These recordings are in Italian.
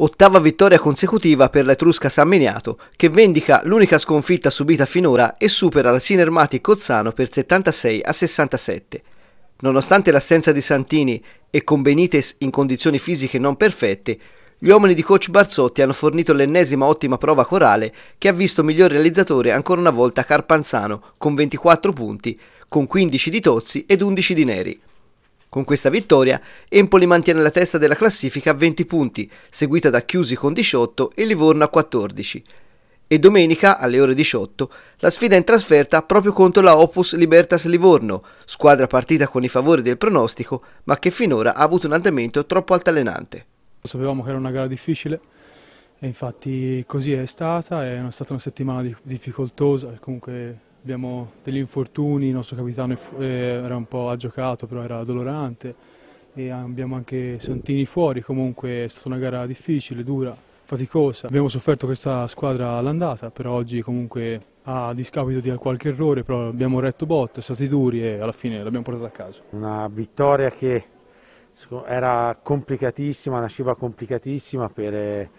Ottava vittoria consecutiva per l'Etrusca San Miniato, che vendica l'unica sconfitta subita finora e supera la Sinermati Cozzano per 76 a 67. Nonostante l'assenza di Santini e con Benitez in condizioni fisiche non perfette, gli uomini di coach Barzotti hanno fornito l'ennesima ottima prova corale che ha visto miglior realizzatore ancora una volta Carpanzano con 24 punti, con 15 di Tozzi ed 11 di Neri. Con questa vittoria, Empoli mantiene la testa della classifica a 20 punti, seguita da Chiusi con 18 e Livorno a 14. E domenica, alle ore 18, la sfida in trasferta proprio contro la Opus Libertas Livorno, squadra partita con i favori del pronostico, ma che finora ha avuto un andamento troppo altalenante. Sapevamo che era una gara difficile, e infatti così è stata, è stata una settimana difficoltosa, comunque abbiamo degli infortuni, il nostro capitano eh, era un po' aggiocato però era dolorante e abbiamo anche Santini fuori, comunque è stata una gara difficile, dura, faticosa. Abbiamo sofferto questa squadra all'andata, però oggi comunque a discapito di qualche errore, però abbiamo retto botte, stati duri e alla fine l'abbiamo portata a casa. Una vittoria che era complicatissima, nasceva complicatissima per eh,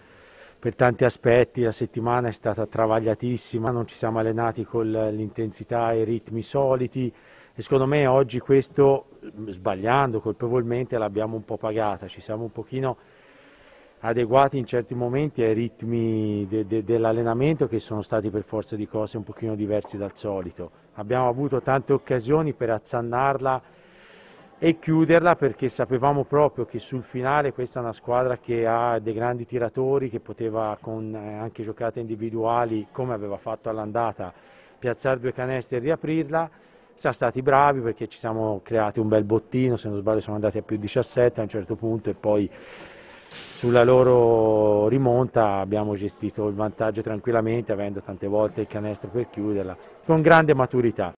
per tanti aspetti la settimana è stata travagliatissima, non ci siamo allenati con l'intensità e i ritmi soliti e secondo me oggi questo, sbagliando colpevolmente, l'abbiamo un po' pagata, ci siamo un pochino adeguati in certi momenti ai ritmi de, de, dell'allenamento che sono stati per forza di cose un pochino diversi dal solito. Abbiamo avuto tante occasioni per azzannarla e chiuderla perché sapevamo proprio che sul finale questa è una squadra che ha dei grandi tiratori, che poteva con eh, anche giocate individuali, come aveva fatto all'andata, piazzare due canestre e riaprirla. Siamo stati bravi perché ci siamo creati un bel bottino, se non sbaglio siamo andati a più 17 a un certo punto e poi sulla loro rimonta abbiamo gestito il vantaggio tranquillamente avendo tante volte il canestro per chiuderla con grande maturità.